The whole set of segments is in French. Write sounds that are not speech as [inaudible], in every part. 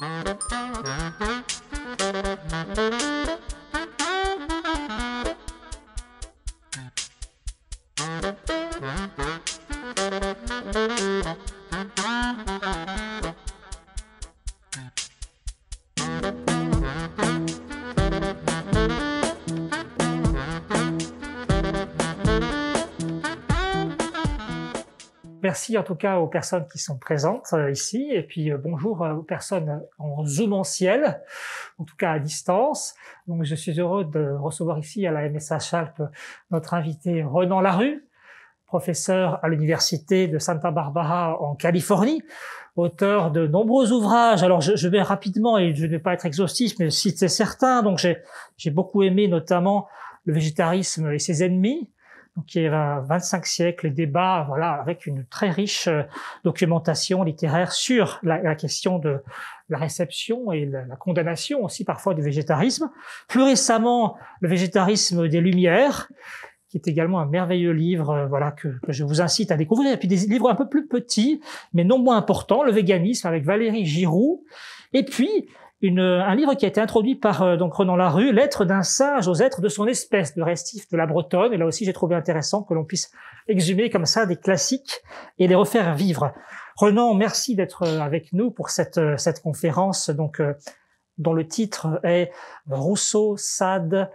Thank you. en tout cas aux personnes qui sont présentes euh, ici et puis euh, bonjour euh, aux personnes en zoom en ciel, en tout cas à distance. Donc je suis heureux de recevoir ici à la MSH Alpes notre invité Renan Larue, professeur à l'université de Santa Barbara en Californie, auteur de nombreux ouvrages. Alors je, vais rapidement et je ne vais pas être exhaustif, mais c'est certain, Donc j'ai beaucoup aimé notamment le végétarisme et ses ennemis donc il y a 25 siècles, débat voilà, avec une très riche euh, documentation littéraire sur la, question de la réception et la, condamnation aussi parfois du végétarisme. Plus récemment, le végétarisme des Lumières, qui est également un merveilleux livre, euh, voilà, que, que, je vous incite à découvrir. Et puis des livres un peu plus petits, mais non moins importants, le véganisme avec Valérie Giroux. Et puis, un livre qui a été introduit par euh, donc Renan Larue, Lettre d'un singe aux êtres de son espèce, de Restif de la Bretonne. Et là aussi, j'ai trouvé intéressant que l'on puisse exhumer comme ça des classiques et les refaire vivre. Renan, merci d'être euh, avec nous pour cette, euh, cette conférence donc dont le titre est Rousseau, Sade,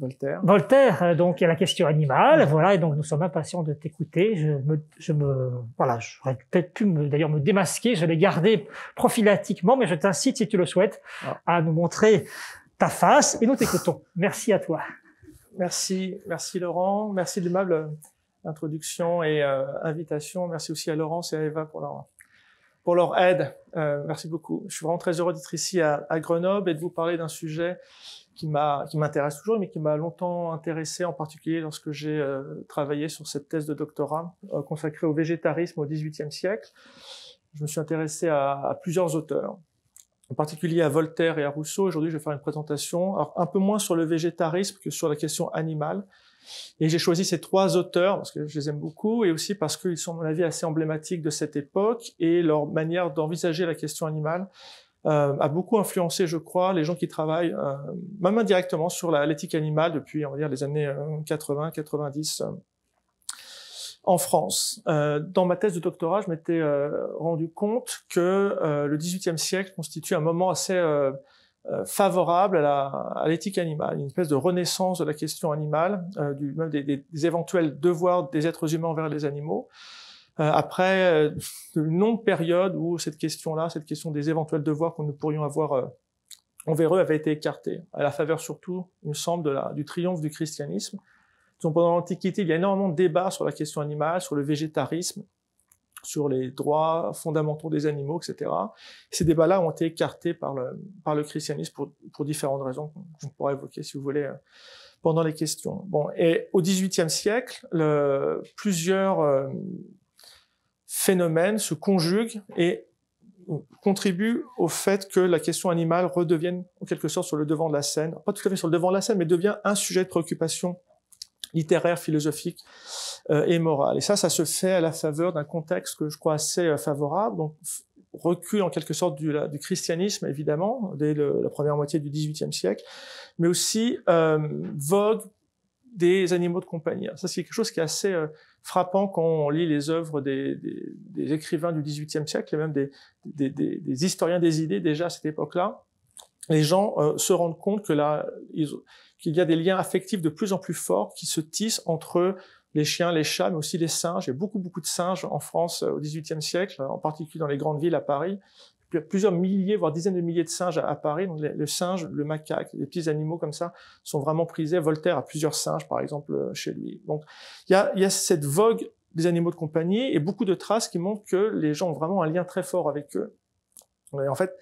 Voltaire. Voltaire, euh, donc il y a la question animale, voilà, et donc nous sommes impatients de t'écouter. Je me, je me, voilà, j'aurais peut-être pu d'ailleurs me démasquer, je l'ai gardé prophylactiquement, mais je t'incite, si tu le souhaites, ah. à nous montrer ta face, et nous t'écoutons. Merci à toi. Merci, merci Laurent, merci de l'aimable introduction et euh, invitation. Merci aussi à Laurence et à Eva pour leur pour leur aide. Euh, merci beaucoup. Je suis vraiment très heureux d'être ici à, à, Grenoble et de vous parler d'un sujet qui m'intéresse toujours, mais qui m'a longtemps intéressé, en particulier lorsque j'ai euh, travaillé sur cette thèse de doctorat euh, consacrée au végétarisme au XVIIIe siècle. Je me suis intéressé à, à, plusieurs auteurs, en particulier à Voltaire et à Rousseau. Aujourd'hui, je vais faire une présentation, un peu moins sur le végétarisme que sur la question animale, et j'ai choisi ces trois auteurs parce que je les aime beaucoup et aussi parce qu'ils sont, à mon avis, assez emblématiques de cette époque et leur manière d'envisager la question animale euh, a beaucoup influencé, je crois, les gens qui travaillent, euh, même indirectement, sur l'éthique animale depuis, on va dire, les années 80, euh, 90 en France. dans ma thèse de doctorat, je m'étais rendu compte que le 18e siècle constitue un moment assez euh, favorable à l'éthique animale, une espèce de renaissance de la question animale, euh, même des, éventuels devoirs des êtres humains envers les animaux, euh, après une longue période où cette question-là, cette question des éventuels devoirs que nous pourrions avoir envers eux avait été écartée, à la faveur surtout, il me semble, de du triomphe du christianisme. Donc, pendant l'Antiquité, il y a énormément de débats sur la question animale, sur le végétarisme, sur les droits fondamentaux des animaux, etc. Ces débats-là ont été écartés par le, par le christianisme pour, différentes raisons que je pourrais évoquer, si vous voulez, euh, pendant les questions. Bon, et au XVIIIe siècle, plusieurs euh, phénomènes se conjuguent et contribuent au fait que la question animale redevienne en quelque sorte sur le devant de la scène, pas tout à fait sur le devant de la scène, mais devient un sujet de préoccupation littéraire, philosophique euh, et moral. Et ça, ça se fait à la faveur d'un contexte que je crois assez euh, favorable, donc recul en quelque sorte du, du christianisme, évidemment, dès la première moitié du XVIIIe siècle, mais aussi euh, vogue des animaux de compagnie. ça, c'est quelque chose qui est assez frappant quand on lit les œuvres des, écrivains du XVIIIe siècle et même des, historiens des idées déjà à cette époque-là. Les gens se rendent compte que là, ils, qu'il y a des liens affectifs de plus en plus forts qui se tissent entre les chiens, les chats, mais aussi les singes. Il y a beaucoup, beaucoup de singes en France euh, au XVIIIe siècle, en particulier dans les grandes villes à Paris. plusieurs milliers, voire dizaines de milliers de singes à, Paris. Donc, le singe, le macaque, les petits animaux comme ça sont vraiment prisés. Voltaire a plusieurs singes, par exemple, euh, chez lui. Donc, il y a, cette vogue des animaux de compagnie et beaucoup de traces qui montrent que les gens ont vraiment un lien très fort avec eux. en fait,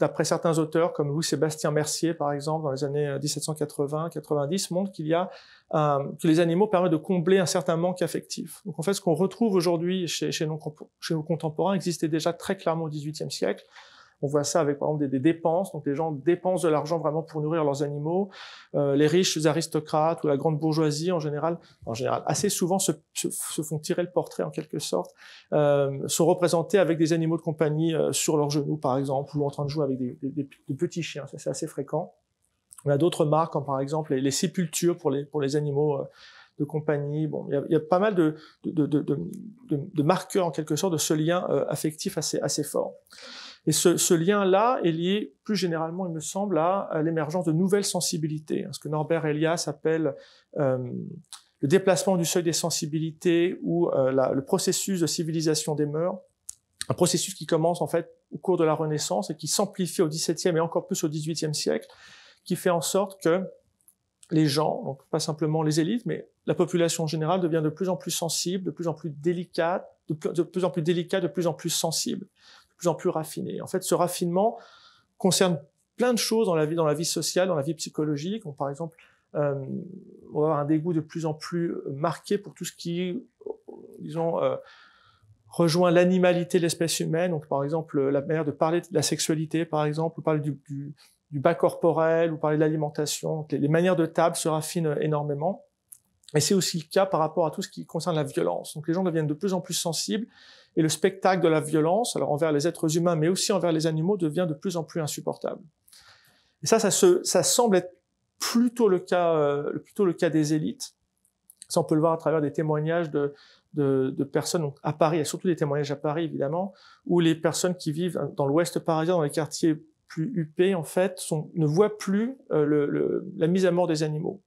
d'après certains auteurs, comme Louis-Sébastien Mercier, par exemple, dans les années 1780-90, euh, montre qu'il y a euh, que les animaux permettent de combler un certain manque affectif. Donc en fait, ce qu'on retrouve aujourd'hui chez, chez, nos contemporains existait déjà très clairement au XVIIIe siècle. On voit ça avec, par exemple, des, dépenses. Donc, les gens dépensent de l'argent vraiment pour nourrir leurs animaux. Euh, les riches aristocrates ou la grande bourgeoisie, en général, en général, assez souvent se, font tirer le portrait, en quelque sorte, euh, sont représentés avec des animaux de compagnie euh, sur leurs genoux, par exemple, ou en train de jouer avec des, petits chiens. Ça, c'est assez fréquent. On a d'autres marques, comme par exemple les, les, sépultures pour les, pour les animaux euh, de compagnie. Bon, il y a, pas mal de de, de, marqueurs en quelque sorte de ce lien affectif assez, assez fort. Et ce, lien-là est lié plus généralement, il me semble, à, l'émergence de nouvelles sensibilités, hein, ce que Norbert Elias appelle euh, le déplacement du seuil des sensibilités ou euh, le processus de civilisation des mœurs, un processus qui commence en fait au cours de la Renaissance et qui s'amplifie au XVIIe et encore plus au XVIIIe siècle, qui fait en sorte que les gens, donc pas simplement les élites, mais la population générale devient de plus en plus sensible, de plus en plus délicate, de, plus en plus délicate, de plus en plus sensible en plus raffiné. En fait, ce raffinement concerne plein de choses dans la vie, dans la vie sociale, dans la vie psychologique. On, par exemple, euh, on va avoir un dégoût de plus en plus marqué pour tout ce qui, disons, euh, rejoint l'animalité de l'espèce humaine. Donc, par exemple, la manière de parler de la sexualité, par exemple, ou parler du, bas corporel, ou parler de l'alimentation. les, manières de table se raffinent énormément. Et c'est aussi le cas par rapport à tout ce qui concerne la violence. Donc les gens deviennent de plus en plus sensibles et le spectacle de la violence, alors envers les êtres humains, mais aussi envers les animaux, devient de plus en plus insupportable. Et ça, ça, semble être plutôt le cas, euh, plutôt le cas des élites. Ça, on peut le voir à travers des témoignages de, personnes à Paris, et surtout des témoignages à Paris, évidemment, où les personnes qui vivent dans l'ouest parisien, dans les quartiers plus huppés, en fait, sont, ne voient plus euh, le, la mise à mort des animaux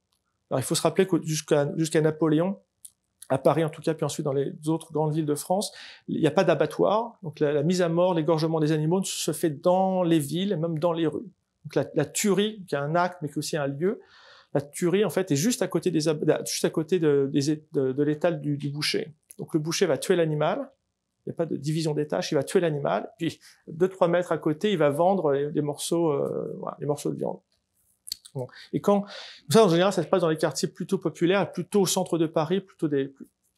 il faut se rappeler que jusqu'à Napoléon, à Paris en tout cas, puis ensuite dans les autres grandes villes de France, il n'y a pas d'abattoir. Donc la, mise à mort, l'égorgement des animaux se fait dans les villes et même dans les rues. Donc la, tuerie, qui est un acte mais qui est aussi un lieu, la tuerie en fait est juste à côté des juste à côté de, l'étal du, boucher. Donc le boucher va tuer l'animal. Il n'y a pas de division des tâches. Il va tuer l'animal, puis deux trois mètres à côté, il va vendre les euh, morceaux de viande. Et quand ça, en général, ça se passe dans les quartiers plutôt populaires, plutôt au centre de Paris, plutôt des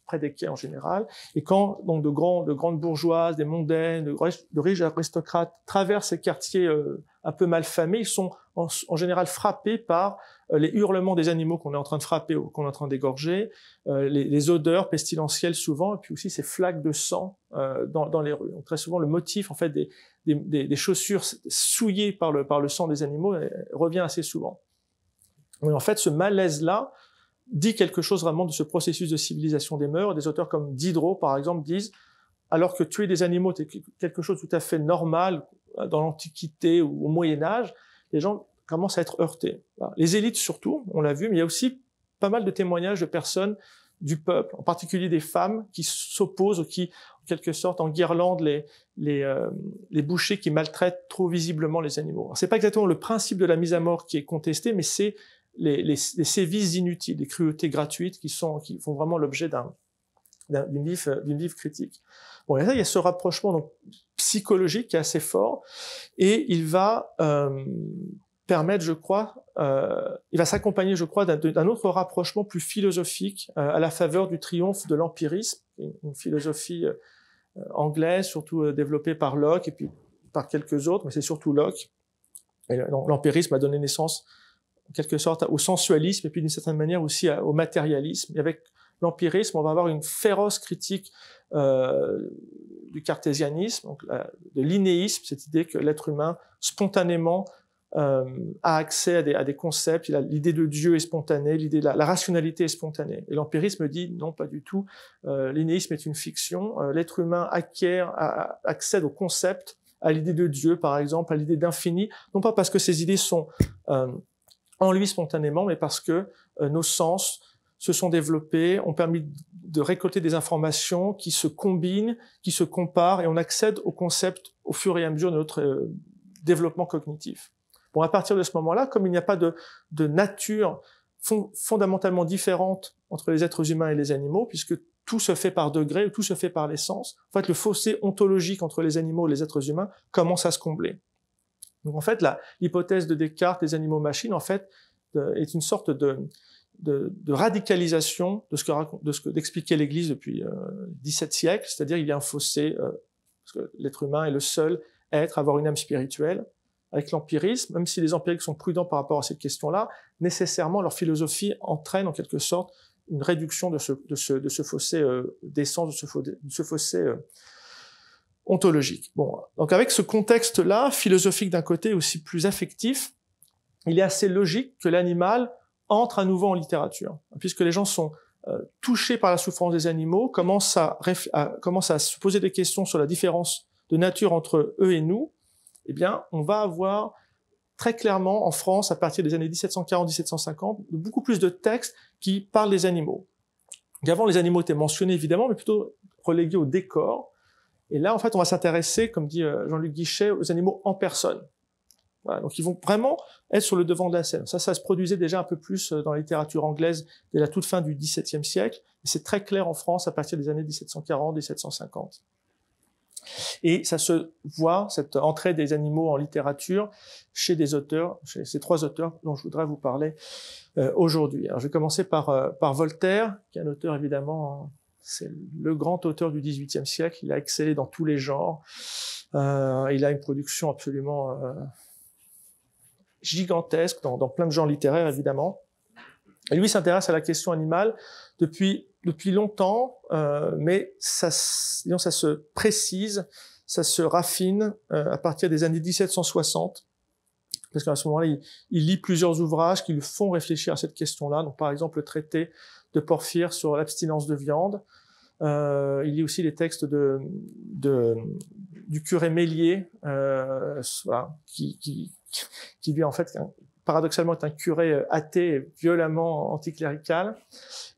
près des quais en général. Et quand donc de grands, de grandes bourgeoises, des mondaines, de, riches aristocrates traversent ces quartiers euh, un peu mal famés, ils sont en, général frappés par euh, les hurlements des animaux qu'on est en train de frapper, qu'on est en train d'égorger, euh, les, les, odeurs pestilentielles souvent, et puis aussi ces flaques de sang dans, dans, les rues. Donc très souvent le motif en fait des, des, des chaussures souillées par le, par le sang des animaux revient assez souvent. Mais en fait, ce malaise-là dit quelque chose vraiment de ce processus de civilisation des mœurs. Des auteurs comme Diderot, par exemple, disent alors que tuer des animaux était quelque chose de tout à fait normal euh, dans l'Antiquité ou au Moyen Âge, les gens commencent à être heurtés. Les élites surtout, on l'a vu, mais il y a aussi pas mal de témoignages de personnes du peuple, en particulier des femmes qui s'opposent ou qui, en quelque sorte, en guirlande les, les, euh, les, bouchers qui maltraitent trop visiblement les animaux. Ce n'est pas exactement le principe de la mise à mort qui est contesté, mais c'est les, les, sévices inutiles, les cruautés gratuites qui, sont, qui font vraiment l'objet d'un d'une livre, critique. Bon, il y a ce rapprochement donc, psychologique qui est assez fort, et il va euh, permettre, je crois, euh, il va s'accompagner, je crois, d'un autre rapprochement plus philosophique euh, à la faveur du triomphe de l'empirisme, une, philosophie anglaise, surtout développée par Locke et puis par quelques autres, mais c'est surtout Locke. L'empirisme a donné naissance en quelque sorte au sensualisme et puis d'une certaine manière aussi au matérialisme. Et avec l'empirisme, on va avoir une féroce critique euh, du cartésianisme, donc, de l'inéisme, cette idée que l'être humain spontanément euh, a accès à des, concepts, l'idée de Dieu est spontanée, l'idée la, rationalité est spontanée. Et l'empirisme dit non, pas du tout. Euh, l'inéisme est une fiction. l'être humain acquiert, a, accède aux concepts, à l'idée de Dieu, par exemple, à l'idée d'infini, non pas parce que ces idées sont en lui spontanément, mais parce que euh, nos sens se sont développés, ont permis de récolter des informations qui se combinent, qui se comparent, et on accède au concept au fur et à mesure de notre euh, développement cognitif. Bon, à partir de ce moment-là, comme il n'y a pas de, nature fondamentalement différente entre les êtres humains et les animaux, puisque tout se fait par degrés, tout se fait par les sens, en fait, le fossé ontologique entre les animaux et les êtres humains commence à se combler. Donc en fait, l'hypothèse de Descartes des animaux-machines, en fait, est une sorte de, radicalisation de ce que, de ce l'Église depuis 17 euh, siècles, c'est-à-dire il y a un fossé, euh, parce que l'être humain est le seul être à avoir une âme spirituelle. Avec l'empirisme, même si les empiriques sont prudents par rapport à cette question-là, nécessairement leur philosophie entraîne en quelque sorte une réduction de ce, de ce fossé euh, d'essence, de ce, fossé ontologique. Bon, donc avec ce contexte-là, philosophique d'un côté aussi plus affectif, il est assez logique que l'animal entre à nouveau en littérature, puisque les gens sont euh, touchés par la souffrance des animaux, commencent à, à se poser des questions sur la différence de nature entre eux et nous, eh bien, on va avoir très clairement en France, à partir des années 1740-1750, beaucoup plus de textes qui parlent des animaux. avant, les animaux étaient mentionnés évidemment, mais plutôt relégués au décor. Et là, en fait, on va s'intéresser, comme dit euh, Jean-Luc Guichet, aux animaux en personne. Voilà, donc ils vont vraiment être sur le devant de la scène. Ça, ça se produisait déjà un peu plus euh, dans la littérature anglaise dès la toute fin du XVIIe siècle. Et c'est très clair en France à partir des années 1740-1750. Et ça se voit, cette entrée des animaux en littérature, chez des auteurs, chez ces trois auteurs dont je voudrais vous parler euh, aujourd'hui. Alors, je vais commencer par, par Voltaire, qui est un auteur évidemment c'est le grand auteur du XVIIIe siècle. Il a excellé dans tous les genres. Euh, il a une production absolument euh, gigantesque dans, plein de genres littéraires, évidemment. Et lui s'intéresse à la question animale depuis, depuis longtemps, euh, mais ça, ça se précise, ça se raffine à partir des années 1760 parce qu'à ce moment-là, il, lit plusieurs ouvrages qui lui font réfléchir à cette question-là. Donc, par exemple, le traité de Porphyre sur l'abstinence de viande. Euh, il lit aussi les textes de, de du curé Mélier, euh, voilà, qui, qui, qui, lui, en fait, paradoxalement, est un curé euh, athée violemment anticlérical.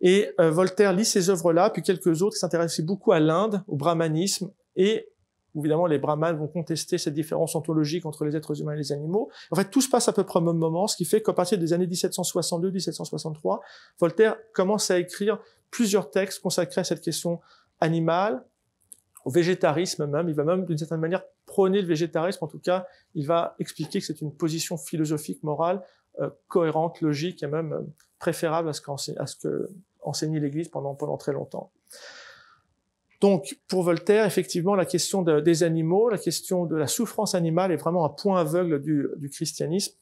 Et euh, Voltaire lit ces œuvres-là, puis quelques autres, qui s'intéressaient beaucoup à l'Inde, au brahmanisme, et évidemment, les brahmanes vont contester cette différence ontologique entre les êtres humains et les animaux. En fait, tout se passe à peu près au même moment, ce qui fait qu'à partir des années 1762-1763, Voltaire commence à écrire plusieurs textes consacrés à cette question animale, au végétarisme même. Il va même, d'une certaine manière, prôner le végétarisme. En tout cas, il va expliquer que c'est une position philosophique, morale, euh, cohérente, logique et même euh, préférable à ce qu'enseignait l'Église pendant, pendant très longtemps. Donc, pour Voltaire, effectivement, la question des animaux, la question de la souffrance animale est vraiment un point aveugle du, christianisme.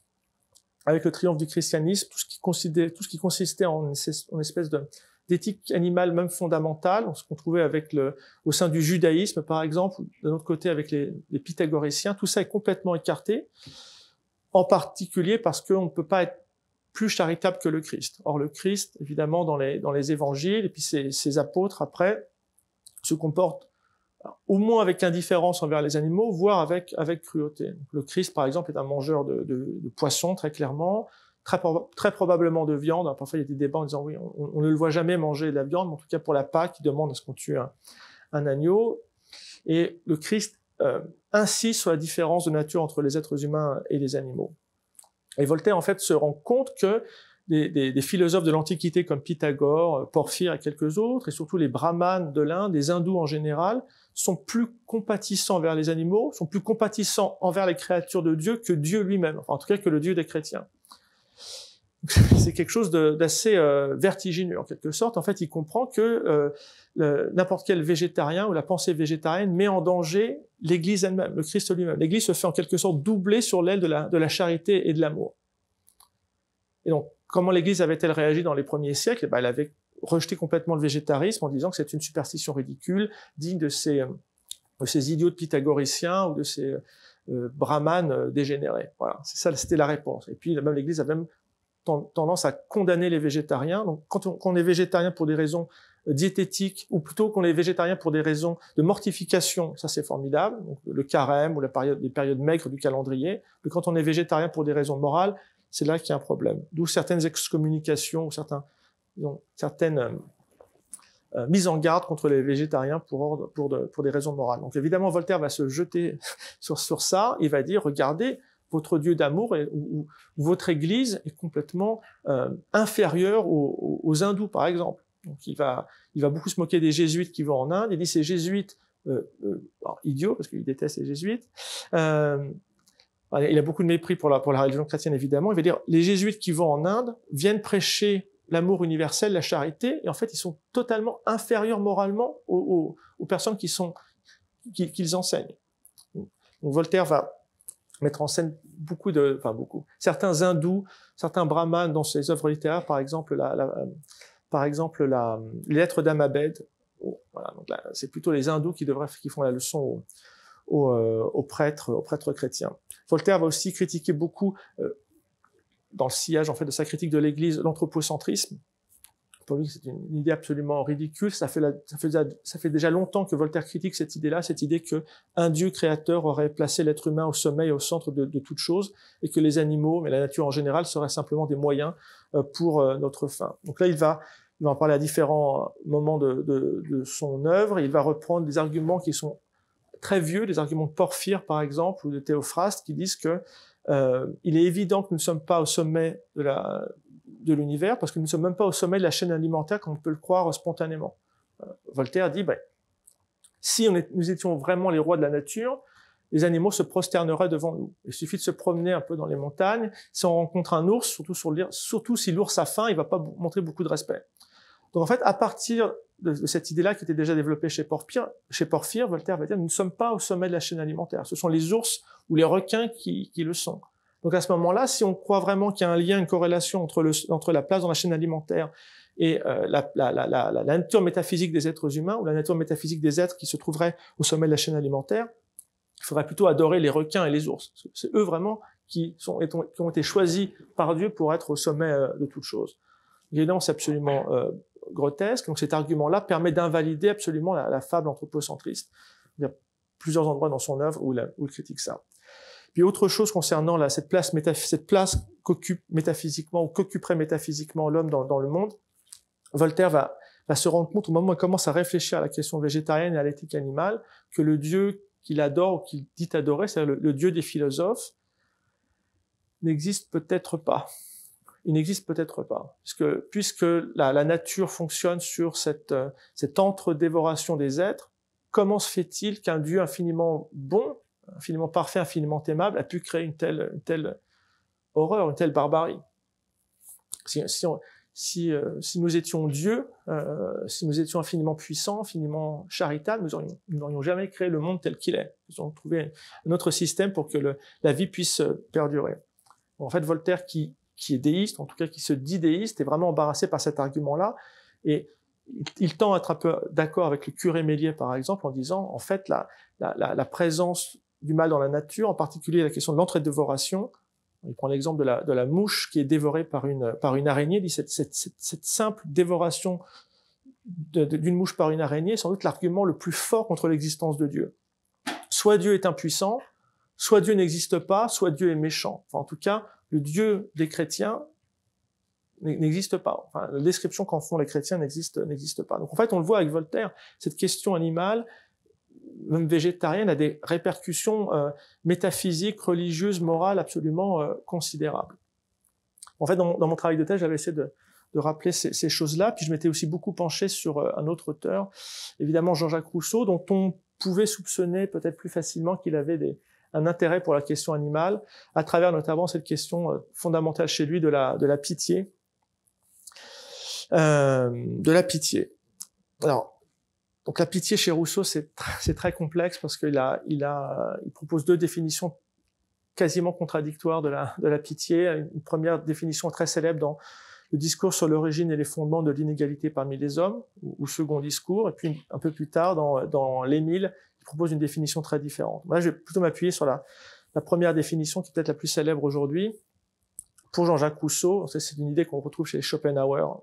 Avec le triomphe du christianisme, tout ce qui, consistait en une espèce d'éthique animale même fondamentale, ce qu'on trouvait avec le, au sein du judaïsme par exemple, d'un autre côté avec les, pythagoriciens, tout ça est complètement écarté, en particulier parce qu'on ne peut pas être plus charitable que le Christ. Or le Christ, évidemment, dans les, évangiles, et puis ses apôtres après, se comportent euh, au moins avec indifférence envers les animaux, voire avec, avec cruauté. le Christ, par exemple, est un mangeur de, poissons, très clairement, très, très probablement de viande. Parfois, il y a des débats en disant, oui, on, ne le voit jamais manger de la viande, mais en tout cas pour la Pâque, il demande à ce qu'on tue un, agneau. Et le Christ euh, insiste sur la différence de nature entre les êtres humains et les animaux. Et Voltaire, en fait, se rend compte que des, philosophes de l'Antiquité comme Pythagore, euh, Porphyre et quelques autres, et surtout les brahmanes de l'Inde, les hindous en général, sont plus compatissants envers les animaux, sont plus compatissants envers les créatures de Dieu que Dieu lui-même, enfin, en tout cas que le Dieu des chrétiens. [laughs] C'est quelque chose d'assez euh, vertigineux en quelque sorte. En fait, il comprend que euh, n'importe quel végétarien ou la pensée végétarienne met en danger l'Église elle-même, le Christ lui-même. L'Église se fait en quelque sorte doubler sur l'aile de la, de la charité et de l'amour. Et donc, Comment l'Église avait-elle réagi dans les premiers siècles bah, Elle avait rejeté complètement le végétarisme en disant que c'est une superstition ridicule, digne de ces, euh, de ces idiots pythagoriciens ou de ces euh, brahmanes euh, dégénérés. Voilà, c'est ça, c'était la réponse. Et puis, même l'Église a même tendance à condamner les végétariens. Donc, quand on, est végétarien pour des raisons diététiques, ou plutôt qu'on est végétarien pour des raisons de mortification, ça c'est formidable, le carême ou la période, les périodes maigres du calendrier, mais quand on est végétarien pour des raisons morales, c'est là qu'il y a un problème. D'où certaines excommunications certains, certaines euh, euh, mises en garde contre les végétariens pour, des raisons morales. Donc évidemment, Voltaire va se jeter [laughs] sur, ça. Il va dire, regardez, votre Dieu d'amour ou, votre Église est complètement euh, inférieure aux, aux, hindous, par exemple. Donc il va, il va beaucoup se moquer des jésuites qui vont en Inde. Il dit ces jésuites, euh, alors, idiots parce qu'il déteste les jésuites, il a beaucoup de mépris pour la, pour la religion chrétienne, évidemment. Il va dire, les jésuites qui vont en Inde viennent prêcher l'amour universel, la charité, et en fait, ils sont totalement inférieurs moralement aux, aux, personnes qui sont qu'ils enseignent. Donc, Voltaire va mettre en scène beaucoup de, enfin beaucoup, certains hindous, certains brahmanes dans ses œuvres littéraires, par exemple la, par exemple la, les lettres d'Amabed. Oh, voilà, c'est plutôt les hindous qui devraient, qui font la leçon aux, euh, aux, prêtres, aux prêtres chrétiens. Voltaire va aussi critiquer beaucoup, euh, dans le sillage en fait de sa critique de l'Église, l'anthropocentrisme. Pour lui, c'est une idée absolument ridicule. Ça fait, ça, fait, ça fait, déjà longtemps que Voltaire critique cette idée-là, cette idée que un Dieu créateur aurait placé l'être humain au sommeil, au centre de, toute chose, et que les animaux, mais la nature en général, seraient simplement des moyens euh, pour notre fin. Donc là, il va en parler à différents moments de, de, de, son œuvre. Il va reprendre des arguments qui sont très vieux, des arguments de Porphyre par exemple ou de Théophraste qui disent que euh, il est évident que nous ne sommes pas au sommet de l'univers parce que nous ne sommes même pas au sommet de la chaîne alimentaire comme on peut le croire spontanément. Euh, Voltaire dit ben, si on est, nous étions vraiment les rois de la nature, les animaux se prosterneraient devant nous. Il suffit de se promener un peu dans les montagnes. Si on rencontre un ours, surtout, sur surtout si l'ours a faim, il ne va pas montrer beaucoup de respect. Donc en fait, à partir de, cette idée-là qui était déjà développée chez Porphyre, chez Porphyre, Voltaire va dire nous ne sommes pas au sommet de la chaîne alimentaire. Ce sont les ours ou les requins qui, qui le sont. Donc à ce moment-là, si on croit vraiment qu'il y a un lien, une corrélation entre, le, entre la place dans la chaîne alimentaire et euh, la, nature métaphysique des êtres humains ou la nature métaphysique des êtres qui se trouveraient au sommet de la chaîne alimentaire, il faudrait plutôt adorer les requins et les ours. C'est eux vraiment qui, sont, qui ont été choisis par Dieu pour être au sommet euh, de toute chose. Évidemment, c'est absolument euh, grotesque. Donc cet argument-là permet d'invalider absolument la, fable anthropocentriste. Il y a plusieurs endroits dans son œuvre où, il critique ça. Puis autre chose concernant cette place, qu'occupe métaphysiquement ou qu'occuperait métaphysiquement l'homme dans, le monde, Voltaire va, se rendre compte au moment où il commence à réfléchir à la question végétarienne et à l'éthique animale que le Dieu qu'il adore ou qu'il dit adorer, c'est-à-dire le Dieu des philosophes, n'existe peut-être pas il n'existe peut-être pas. Puisque, puisque la, nature fonctionne sur cette, euh, cette entre-dévoration des êtres, comment se fait-il qu'un Dieu infiniment bon, infiniment parfait, infiniment aimable, a pu créer une telle, telle horreur, une telle barbarie si, euh, si, nous étions Dieu, euh, si nous étions infiniment puissants, infiniment charitables, nous n'aurions jamais créé le monde tel qu'il est. Nous aurions trouvé un autre système pour que la vie puisse perdurer. En fait, Voltaire, qui qui est déiste, en tout cas qui se dit déiste, est vraiment embarrassé par cet argument-là. Et il tend à être un peu d'accord avec le curé Méliès, par exemple, en disant, en fait, la, présence du mal dans la nature, en particulier la question de l'entrée de dévoration il prend l'exemple de la, mouche qui est dévorée par une, par une araignée, dit cette, simple dévoration d'une mouche par une araignée est sans doute l'argument le plus fort contre l'existence de Dieu. Soit Dieu est impuissant, soit Dieu n'existe pas, soit Dieu est méchant. Enfin, en tout cas, le Dieu des chrétiens n'existe pas. Enfin, la description qu'en font les chrétiens n'existe, n'existe pas. Donc en fait, on le voit avec Voltaire, cette question animale, même végétarienne, a des répercussions euh, métaphysiques, religieuses, morales absolument euh, considérables. En fait, dans, mon travail de thèse, j'avais essayé de, rappeler ces, choses-là, puis je m'étais aussi beaucoup penché sur euh, un autre auteur, évidemment Jean-Jacques Rousseau, dont on pouvait soupçonner peut-être plus facilement qu'il avait des, un intérêt pour la question animale, à travers notamment cette question euh, fondamentale chez lui de la, de la pitié. Euh, de la pitié. Alors, donc la pitié chez Rousseau, c'est très complexe parce qu'il a, il a, propose deux définitions quasiment contradictoires de la, de la pitié. Une première définition très célèbre dans le discours sur l'origine et les fondements de l'inégalité parmi les hommes, ou, second discours, et puis un peu plus tard dans, dans l'Émile propose une définition très différente. Moi, je vais plutôt m'appuyer sur la, la, première définition qui est peut-être la plus célèbre aujourd'hui. Pour Jean-Jacques Rousseau, c'est une idée qu'on retrouve chez Schopenhauer,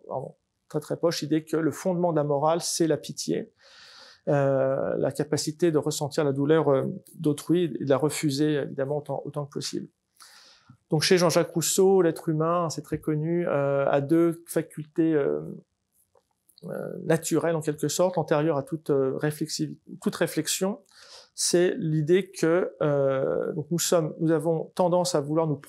très très poche, l'idée que le fondement de la morale, c'est la pitié, euh, la capacité de ressentir la douleur euh, d'autrui et de la refuser évidemment autant, que possible. Donc chez Jean-Jacques Rousseau, l'être humain, c'est très connu, euh, a deux facultés euh, euh, naturel en quelque sorte, antérieure à toute, euh, toute réflexion, c'est l'idée que euh, nous, sommes, nous avons tendance à vouloir nous,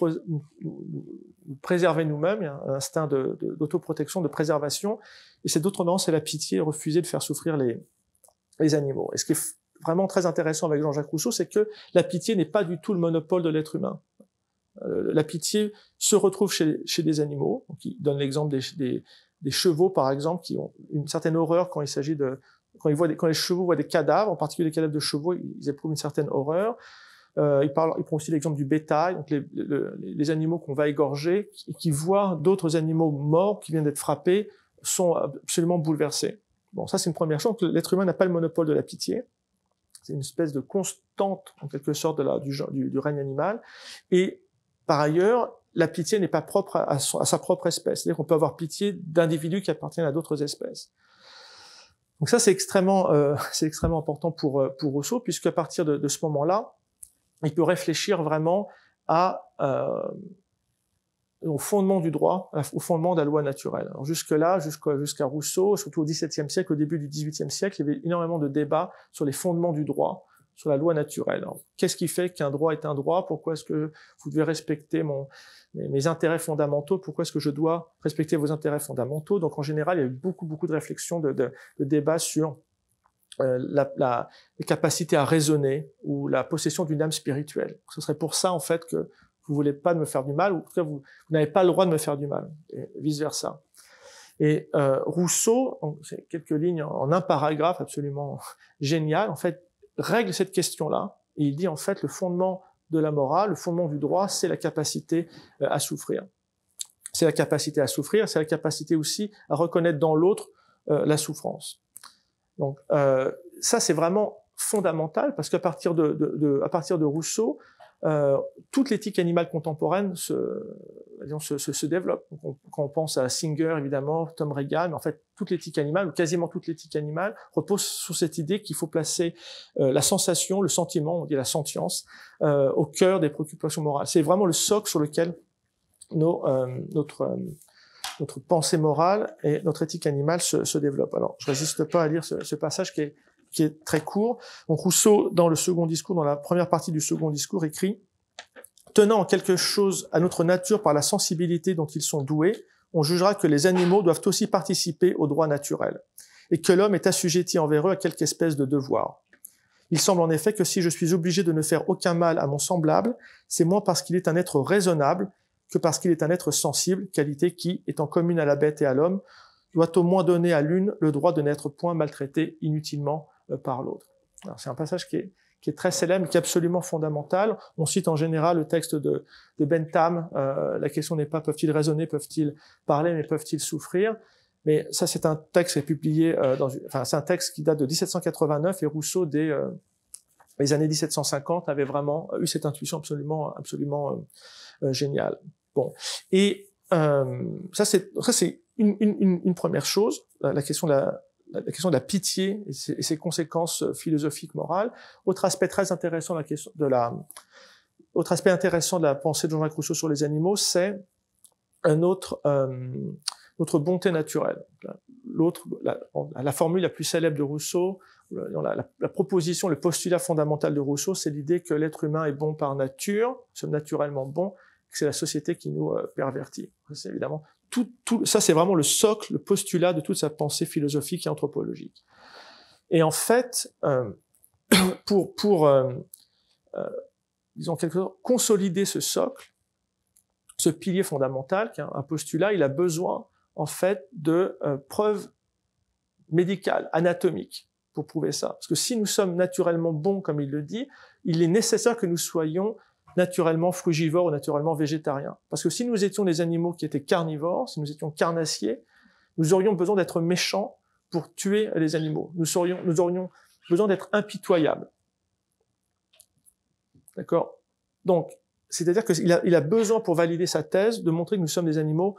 préserver nous-mêmes, un instinct d'autoprotection, de, d'autoprotection de préservation, et c'est d'autre tendance, c'est la pitié, refuser de faire souffrir les, les animaux. Et ce qui est vraiment très intéressant avec Jean-Jacques Rousseau, c'est que la pitié n'est pas du tout le monopole de l'être humain. la pitié se retrouve chez, chez des animaux. qui il donne l'exemple des, des chevaux, par exemple, qui ont une certaine horreur quand il s'agit de... Quand, ils voient quand les chevaux voient des cadavres, en particulier des cadavres de chevaux, ils éprouvent une certaine horreur. Euh, il, parle, ils aussi l'exemple du bétail, donc les, animaux qu'on va égorger, et qui voient d'autres animaux morts qui viennent d'être frappés, sont absolument bouleversés. Bon, ça c'est une première chose. L'être humain n'a pas le monopole de la pitié. C'est une espèce de constante, en quelque sorte, de la, du, du règne animal. Et par ailleurs, la pitié n'est pas propre à, sa propre espèce. C'est-à-dire qu'on peut avoir pitié d'individus qui appartiennent à d'autres espèces. Donc ça, c'est extrêmement, euh, [laughs] extrêmement important pour, euh, pour Rousseau, puisqu'à partir de, ce moment-là, il peut réfléchir vraiment euh, au fondement du droit, au fondement de la loi naturelle. jusque-là, jusqu'à Rousseau, surtout au XVIIe siècle, au début du XVIIIe siècle, il y avait énormément de débats sur les fondements du droit, sur la loi naturelle. Qu'est-ce qui fait qu'un droit est un droit Pourquoi est-ce que vous devez respecter mon, mes, intérêts fondamentaux Pourquoi est-ce que je dois respecter vos intérêts fondamentaux Donc en général, il y a eu beaucoup, beaucoup de réflexions, de, de, de débats sur euh, la, la, capacité à raisonner ou la possession d'une âme spirituelle. Ce serait pour ça en fait que vous voulez pas me faire du mal, ou que vous, n'avez pas le droit de me faire du mal, et vice versa. Et euh, Rousseau, quelques lignes en un paragraphe absolument génial, en fait, règle cette question-là, et il dit en fait le fondement de la morale, le fondement du droit, c'est la capacité euh, à souffrir. C'est la capacité à souffrir, c'est la capacité aussi à reconnaître dans l'autre euh, la souffrance. Donc euh, ça, c'est vraiment fondamental parce qu'à partir de, à partir de Rousseau, euh, toute l'éthique animale contemporaine se, se, se, développe. quand on pense à Singer, évidemment, Tom Regan, en fait, toute l'éthique animale, ou quasiment toute l'éthique animale, repose sur cette idée qu'il faut placer euh, la sensation, le sentiment, on dit la sentience, euh, au cœur des préoccupations morales. C'est vraiment le socle sur lequel nos, notre notre pensée morale et notre éthique animale se, se développent. Alors, je résiste pas à lire ce, ce passage qui est qui est très court. Donc Rousseau, dans le second discours, dans la première partie du second discours, écrit Tenant quelque chose à notre nature par la sensibilité dont ils sont doués, on jugera que les animaux doivent aussi participer aux droits naturels, et que l'homme est assujetti envers eux à quelque espèce de devoir. Il semble en effet que si je suis obligé de ne faire aucun mal à mon semblable, c'est moins parce qu'il est un être raisonnable que parce qu'il est un être sensible, qualité qui, étant commune à la bête et à l'homme, doit au moins donner à l'une le droit de n'être point maltraité inutilement euh, par l'autre. Alors C'est un passage qui est, très célèbre, qui est absolument fondamental. On cite en général le texte de, Bentham. Euh, la question n'est pas peuvent-ils raisonner, peuvent-ils parler, mais peuvent-ils souffrir. Mais ça, c'est un texte qui est publié euh, dans, enfin, c'est un texte qui date de 1789 et Rousseau dès les années 1750 avait vraiment eu cette intuition absolument, absolument géniale. Bon, et ça c'est ça c'est une, une première chose, la question de la la question de la pitié et ses, conséquences euh, philosophiques, morales. Autre aspect très intéressant de la question de la, autre aspect intéressant de la pensée de Jean-Jacques Rousseau sur les animaux, c'est un autre, euh, notre bonté naturelle. L'autre, la, formule la plus célèbre de Rousseau, la, proposition, le postulat fondamental de Rousseau, c'est l'idée que l'être humain est bon par nature, nous sommes naturellement bons, que c'est la société qui nous euh, pervertit. C'est évidemment ça, c'est vraiment le socle, le postulat de toute sa pensée philosophique et anthropologique. Et en fait, euh, [coughs] pour, euh, euh, consolider ce socle, ce pilier fondamental, un postulat, il a besoin en fait de preuves médicales, anatomiques, pour prouver ça. Parce que si nous sommes naturellement bons, comme il le dit, il est nécessaire que nous soyons naturellement frugivores ou naturellement végétariens. Parce que si nous étions des animaux qui étaient carnivores, si nous étions carnassiers, nous aurions besoin d'être méchants pour tuer les animaux. Nous, nous aurions besoin d'être impitoyables. D'accord Donc, c'est-à-dire qu'il il a besoin, pour valider sa thèse, de montrer que nous sommes des animaux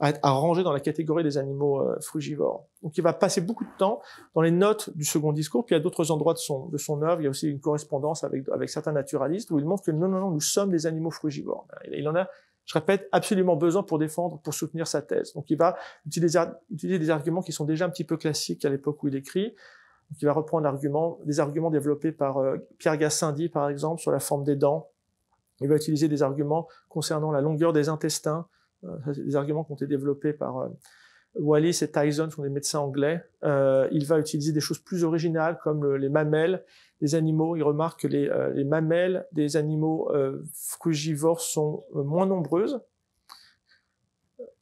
à, ranger dans la catégorie des animaux euh, frugivores. Donc il va passer beaucoup de temps dans les notes du second discours, puis à d'autres endroits de son, de œuvre, il y a aussi une correspondance avec, certains naturalistes où il montre que non, non, non, nous sommes des animaux frugivores. Il, en a, je répète, absolument besoin pour défendre, pour soutenir sa thèse. Donc il va utiliser, utiliser des arguments qui sont déjà un petit peu classiques à l'époque où il écrit. Donc il va reprendre des arguments développés par euh, Pierre Gassendi, par exemple, sur la forme des dents. Il va utiliser des arguments concernant la longueur des intestins, euh, des arguments qui ont été développés par euh, Wallace et Tyson, qui sont des médecins anglais. Euh, il va utiliser des choses plus originales comme les mamelles des animaux. Il remarque que les, les mamelles des animaux frugivores sont moins nombreuses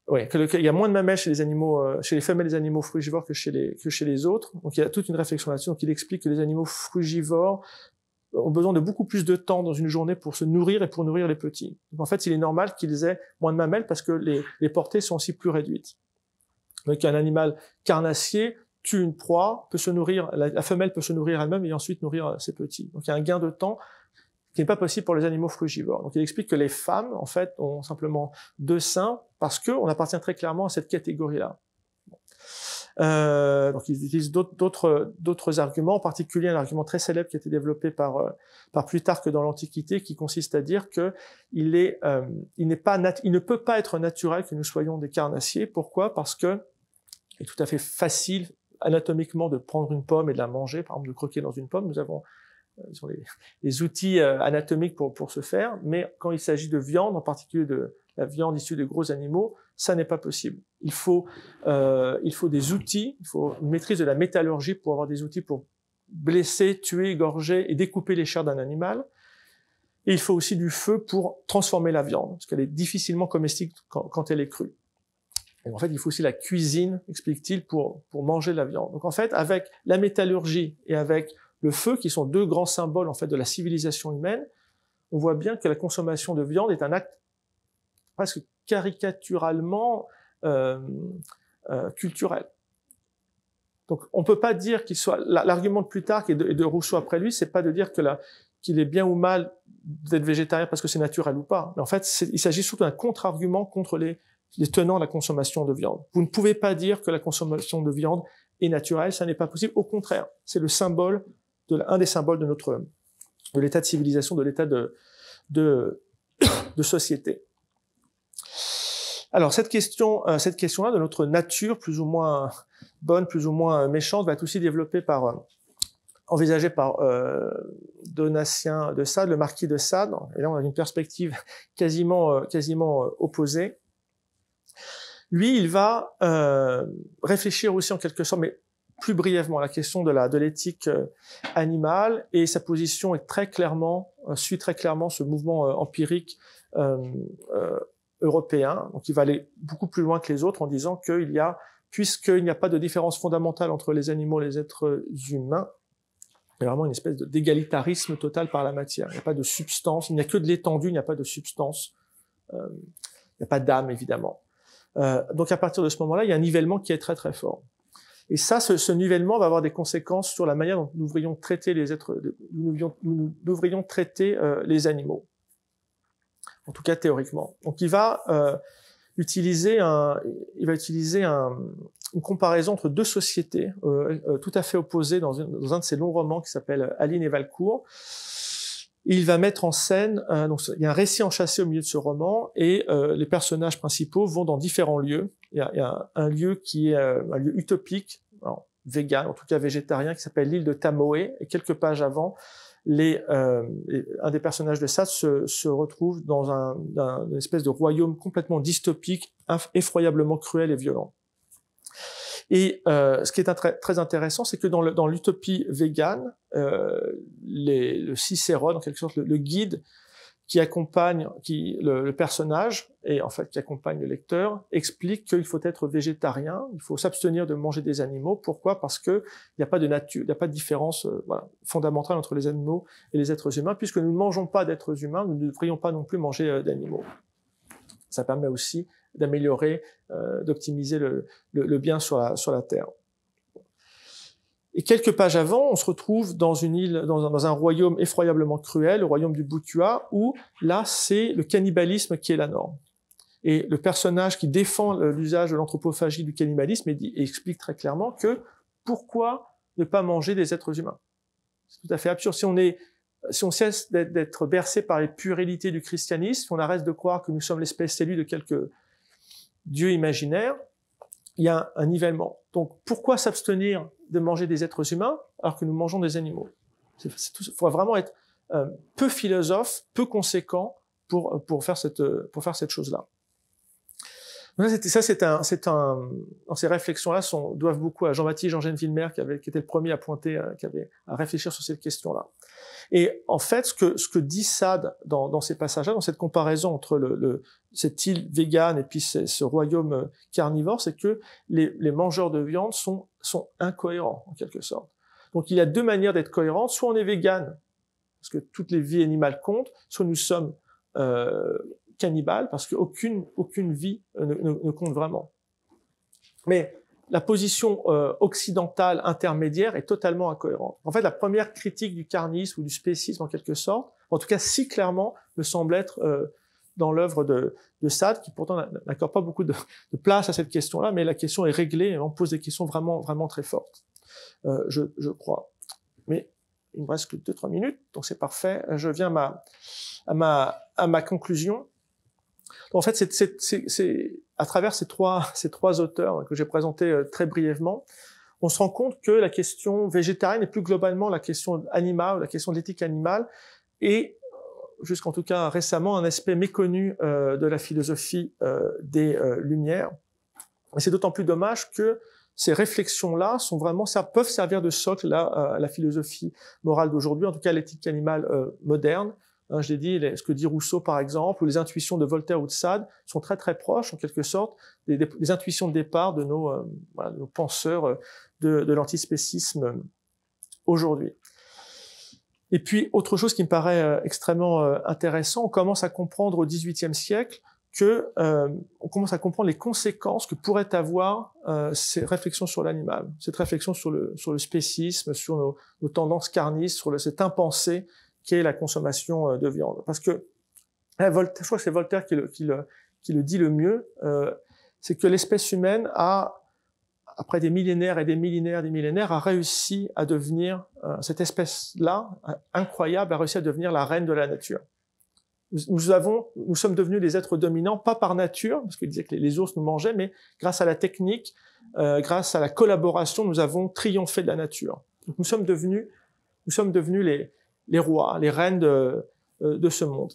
oui, il y a moins de mamelles chez les animaux, chez les femelles des animaux frugivores que chez les que chez les autres. Donc il y a toute une réflexion là-dessus. Donc il explique que les animaux frugivores ont besoin de beaucoup plus de temps dans une journée pour se nourrir et pour nourrir les petits. en fait, il est normal qu'ils aient moins de mamelles parce que les, portées sont aussi plus réduites. Donc un animal carnassier tue une proie, peut se nourrir, la, femelle peut se nourrir elle-même et ensuite nourrir euh, ses petits. Donc il y a un gain de temps qui n'est pas possible pour les animaux frugivores. Donc il explique que les femmes, en fait, ont simplement deux seins parce qu'on appartient très clairement à cette catégorie-là. Euh, donc ils utilisent d'autres arguments, en particulier un argument très célèbre qui a été développé par, euh, par Plutarque dans l'Antiquité, qui consiste à dire que il, euh, n'est pas il ne peut pas être naturel que nous soyons des carnassiers. Pourquoi Parce que il est tout à fait facile anatomiquement de prendre une pomme et de la manger, par exemple de croquer dans une pomme. Nous avons les, outils anatomiques pour, pour ce faire, mais quand il s'agit de viande, en particulier de la viande issue de gros animaux, ça n'est pas possible. Il faut, euh, il faut des outils, il faut une maîtrise de la métallurgie pour avoir des outils pour blesser, tuer, gorger et découper les chairs d'un animal. Et il faut aussi du feu pour transformer la viande, parce qu'elle est difficilement comestible quand, elle est crue. Et en fait, il faut aussi la cuisine, explique-t-il, pour, pour manger la viande. Donc en fait, avec la métallurgie et avec le feu, qui sont deux grands symboles en fait de la civilisation humaine, on voit bien que la consommation de viande est un acte presque caricaturalement euh, euh, culturel. Donc on ne peut pas dire qu'il soit... L'argument de Plutarque et de, Rousseau après lui, c'est pas de dire que qu'il est bien ou mal d'être végétarien parce que c'est naturel ou pas. Mais en fait, il s'agit surtout d'un contre-argument contre les, tenants de la consommation de viande. Vous ne pouvez pas dire que la consommation de viande est naturelle, ça n'est pas possible. Au contraire, c'est le symbole, de un des symboles de notre, de l'état de civilisation, de l'état de, de [coughs] société. Alors cette question, euh, cette question-là de notre nature plus ou moins bonne, plus ou moins méchante, va être aussi développée par euh, envisagée par euh, Donatien de Sade, le marquis de Sade. Et là, on a une perspective quasiment, quasiment opposée. Lui, il va réfléchir aussi en quelque sorte, mais plus brièvement, la question de de l'éthique animale et sa position est très clairement suit très clairement ce mouvement empirique européen. Donc il va aller beaucoup plus loin que les autres en disant qu'il y a, puisqu'il n'y a pas de différence fondamentale entre les animaux et les êtres humains, il y a vraiment une espèce d'égalitarisme total par la matière. Il n'y a pas de substance, il n'y a que de l'étendue, il n'y a pas de substance. Euh, il n'y a pas d'âme, évidemment. Euh, donc à partir de ce moment-là, il y a un nivellement qui est très très fort. Et ça, ce, nivellement va avoir des conséquences sur la manière dont nous devrions traiter les êtres, nous devrions, traiter euh, les animaux en tout cas théoriquement. Donc il va euh, utiliser, un, il va utiliser un, une comparaison entre deux sociétés euh, euh tout à fait opposées dans, dans, un de ses longs romans qui s'appelle euh, Aline et Valcourt. Il va mettre en scène, donc il y a un récit enchâssé au milieu de ce roman et euh, les personnages principaux vont dans différents lieux. Il y a, il un, lieu qui est un lieu utopique, alors, vegan, en tout cas végétarien, qui s'appelle l'île de Tamoé. Et quelques pages avant, les, euh, un des personnages de ça se, se retrouve dans un, une espèce de royaume complètement dystopique, effroyablement cruel et violent. Et euh, ce qui est très, intéressant, c'est que dans l'utopie dans végane, euh, le Cicérone, en quelque sorte le guide, qui accompagne, qui le, personnage et en fait qui accompagne le lecteur explique qu'il faut être végétarien, il faut s'abstenir de manger des animaux. Pourquoi Parce que il n'y a pas de nature, il n'y a pas de différence euh, fondamentale entre les animaux et les êtres humains, puisque nous ne mangeons pas d'êtres humains, nous ne devrions pas non plus manger euh, d'animaux. Ça permet aussi d'améliorer, euh, d'optimiser le, bien sur sur la terre. Et quelques pages avant, on se retrouve dans une île, dans, un royaume effroyablement cruel, le royaume du Boutua, où là, c'est le cannibalisme qui est la norme. Et le personnage qui défend euh, l'usage de l'anthropophagie du cannibalisme explique très clairement que pourquoi ne pas manger des êtres humains C'est tout à fait absurde. Si on si on cesse d'être bercé par les puérilités du christianisme, si on arrête de croire que nous sommes l'espèce élue de quelques dieux imaginaires, il y a un nivellement. Donc pourquoi s'abstenir de manger des êtres humains alors que nous mangeons des animaux Il faut vraiment être euh, peu philosophe, peu conséquent pour, euh, pour faire cette, euh, pour faire cette chose-là. Ça, c'est un, c'est un, ces réflexions-là sont, doivent beaucoup à Jean-Baptiste Jean-Gène Villemer, qui avait, qui était le premier à pointer, qui avait, à réfléchir sur cette question-là. Et en fait, ce que, ce que dit Sade dans, dans ces passages-là, dans cette comparaison entre le, le, cette île végane et puis ce royaume euh, carnivore, c'est que les, les, mangeurs de viande sont, sont incohérents, en quelque sorte. Donc il y a deux manières d'être cohérent. Soit on est végane, parce que toutes les vies animales comptent, soit nous sommes euh, cannibales, parce qu'aucune aucune vie euh, ne, ne, ne compte vraiment. Mais la position euh, occidentale intermédiaire est totalement incohérente. En fait, la première critique du carnisme ou du spécisme, en quelque sorte, en tout cas si clairement, me semble être euh, dans l'œuvre de, de, Sade, qui pourtant n'accorde pas beaucoup de, place à cette question-là, mais la question est réglée et on pose des questions vraiment, vraiment très fortes, euh, je, crois. Mais il me reste que 2 trois minutes, donc c'est parfait. Je viens à ma conclusion. En fait, c'est à travers [laughs] ces trois, auteurs que j'ai présentés euh, très brièvement, on se rend compte que la question végétarienne et plus globalement la question animale, la question de l'éthique animale, est euh, jusqu'en tout cas récemment un aspect méconnu euh, de la philosophie des Lumières. Et c'est d'autant plus dommage que ces réflexions-là sont vraiment, ça peuvent servir de socle à, à la philosophie morale d'aujourd'hui, en tout cas l'éthique animale moderne, Hein, je l'ai dit, ce que dit Rousseau par exemple, ou les intuitions de Voltaire ou de Sade sont très très proches en quelque sorte des, intuitions de départ de nos, euh, penseurs euh, de, l'antispécisme euh, aujourd'hui. Et puis autre chose qui me paraît extrêmement intéressant, on commence à comprendre au XVIIIe siècle que on commence à comprendre les conséquences que pourraient avoir ces réflexions sur l'animal, cette réflexion sur le, spécisme, sur nos, tendances carnistes, sur cette cet impensé est la consommation euh, de viande. Parce que eh, je crois que c'est Voltaire qui le, qui, le, dit le mieux, euh, c'est que l'espèce humaine a, après des millénaires et des millénaires, des millénaires, a réussi à devenir, euh, cette espèce-là, incroyable, a réussi à devenir la reine de la nature. Nous, avons, nous sommes devenus des êtres dominants, pas par nature, parce qu'il disait que les, ours nous mangeaient, mais grâce à la technique, grâce à la collaboration, nous avons triomphé de la nature. nous sommes devenus, nous sommes devenus les, les rois, les reines de, euh, de ce monde.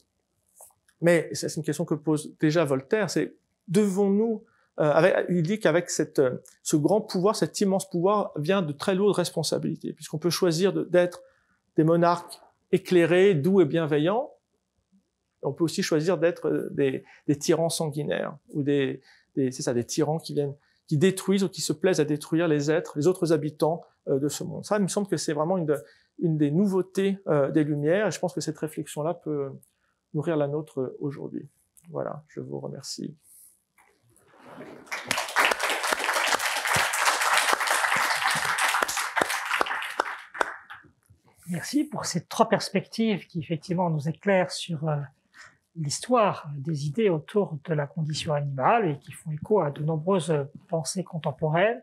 Mais c'est une question que pose déjà Voltaire, c'est devons-nous... Euh, il dit qu'avec cette, euh, ce grand pouvoir, cet immense pouvoir, vient de très lourdes responsabilités, puisqu'on peut choisir d'être des monarques éclairés, doux et bienveillants, on peut aussi choisir d'être des, des, tyrans sanguinaires, ou des, des c'est ça, des tyrans qui viennent qui détruisent ou qui se plaisent à détruire les êtres, les autres habitants de ce monde. Ça, il me semble que c'est vraiment une, une des nouveautés euh, des Lumières. Et je pense que cette réflexion-là peut nourrir la nôtre euh, aujourd'hui. Voilà, je vous remercie. Merci pour ces trois perspectives qui effectivement nous éclairent sur euh, l'histoire des idées autour de la condition animale et qui font écho à de nombreuses pensées contemporaines.